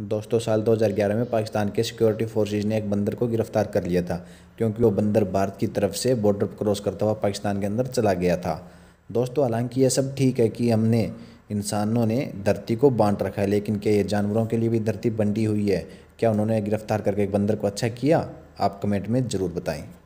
दोस्तों साल 2011 में पाकिस्तान के सिक्योरिटी फोर्सेज ने एक बंदर को गिरफ्तार कर लिया था क्योंकि वो बंदर भारत की तरफ से बॉर्डर क्रॉस करता हुआ पाकिस्तान के अंदर चला गया था दोस्तों हालांकि यह सब ठीक है कि हमने इंसानों ने धरती को बांट रखा है लेकिन क्या ये जानवरों के लिए भी धरती बंटी हुई है क्या उन्होंने गिरफ्तार करके एक बंदर को अच्छा किया आप कमेंट में ज़रूर बताएँ